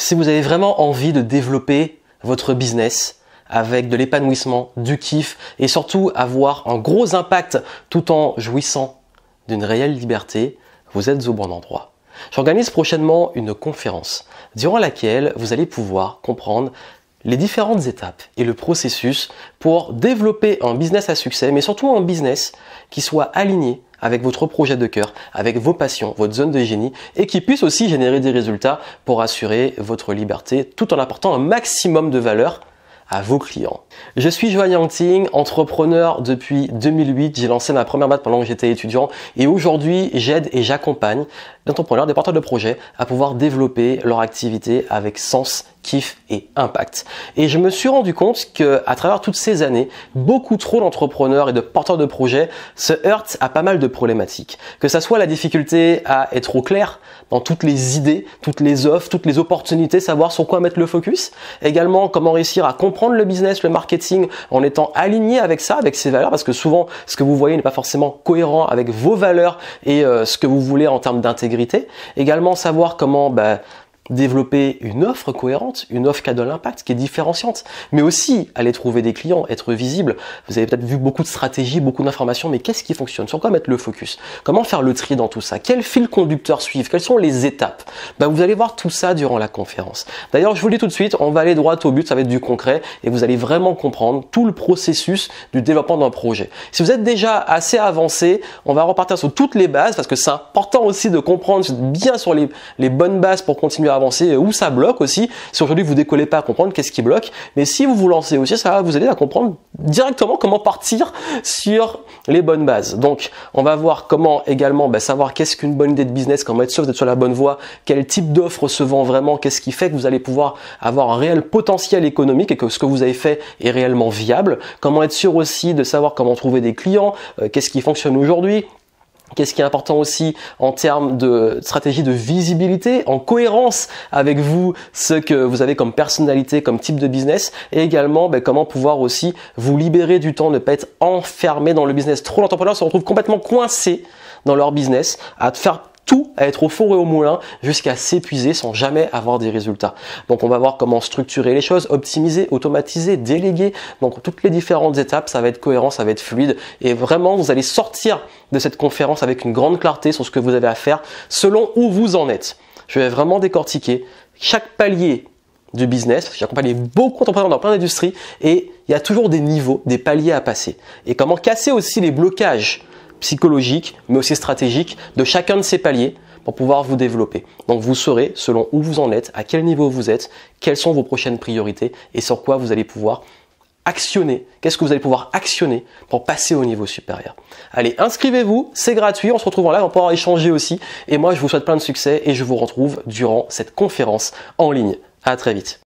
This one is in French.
Si vous avez vraiment envie de développer votre business, avec de l'épanouissement, du kiff et surtout avoir un gros impact tout en jouissant d'une réelle liberté, vous êtes au bon endroit. J'organise prochainement une conférence durant laquelle vous allez pouvoir comprendre les différentes étapes et le processus pour développer un business à succès, mais surtout un business qui soit aligné avec votre projet de cœur, avec vos passions, votre zone de génie et qui puisse aussi générer des résultats pour assurer votre liberté tout en apportant un maximum de valeur à vos clients. Je suis Joanne entrepreneur depuis 2008. J'ai lancé ma première boîte pendant que j'étais étudiant et aujourd'hui j'aide et j'accompagne d'entrepreneurs, des porteurs de projets à pouvoir développer leur activité avec sens kiff et impact. Et je me suis rendu compte que à travers toutes ces années, beaucoup trop d'entrepreneurs et de porteurs de projets se heurtent à pas mal de problématiques. Que ça soit la difficulté à être au clair dans toutes les idées, toutes les offres, toutes les opportunités, savoir sur quoi mettre le focus. Également, comment réussir à comprendre le business, le marketing en étant aligné avec ça, avec ses valeurs, parce que souvent, ce que vous voyez n'est pas forcément cohérent avec vos valeurs et euh, ce que vous voulez en termes d'intégrité. Également, savoir comment bah, développer une offre cohérente, une offre qui a de l'impact, qui est différenciante, mais aussi aller trouver des clients, être visible. Vous avez peut-être vu beaucoup de stratégies, beaucoup d'informations, mais qu'est-ce qui fonctionne Sur quoi mettre le focus Comment faire le tri dans tout ça Quel fil conducteur suivre Quelles sont les étapes ben, Vous allez voir tout ça durant la conférence. D'ailleurs, je vous le dis tout de suite, on va aller droit au but, ça va être du concret, et vous allez vraiment comprendre tout le processus du développement d'un projet. Si vous êtes déjà assez avancé, on va repartir sur toutes les bases, parce que c'est important aussi de comprendre bien sur les, les bonnes bases pour continuer à avancer, où ça bloque aussi. Si aujourd'hui vous décollez pas à comprendre qu'est-ce qui bloque, mais si vous vous lancez aussi, ça va vous aider à comprendre directement comment partir sur les bonnes bases. Donc, on va voir comment également bah, savoir qu'est-ce qu'une bonne idée de business, comment être sûr d'être sur la bonne voie, quel type d'offre se vend vraiment, qu'est-ce qui fait que vous allez pouvoir avoir un réel potentiel économique et que ce que vous avez fait est réellement viable, comment être sûr aussi de savoir comment trouver des clients, euh, qu'est-ce qui fonctionne aujourd'hui, Qu'est-ce qui est important aussi en termes de stratégie de visibilité, en cohérence avec vous, ce que vous avez comme personnalité, comme type de business, et également ben, comment pouvoir aussi vous libérer du temps, ne pas être enfermé dans le business. Trop d'entrepreneurs se retrouve complètement coincé dans leur business à faire tout à être au four et au moulin jusqu'à s'épuiser sans jamais avoir des résultats. Donc on va voir comment structurer les choses, optimiser, automatiser, déléguer. Donc toutes les différentes étapes, ça va être cohérent, ça va être fluide. Et vraiment, vous allez sortir de cette conférence avec une grande clarté sur ce que vous avez à faire selon où vous en êtes. Je vais vraiment décortiquer chaque palier du business. J'ai accompagné beaucoup d'entrepreneurs dans plein d'industries et il y a toujours des niveaux, des paliers à passer. Et comment casser aussi les blocages psychologique, mais aussi stratégique de chacun de ces paliers pour pouvoir vous développer. Donc vous saurez, selon où vous en êtes, à quel niveau vous êtes, quelles sont vos prochaines priorités et sur quoi vous allez pouvoir actionner. Qu'est-ce que vous allez pouvoir actionner pour passer au niveau supérieur. Allez, inscrivez-vous, c'est gratuit, on se retrouve en live, on pourra échanger aussi. Et moi, je vous souhaite plein de succès et je vous retrouve durant cette conférence en ligne. À très vite.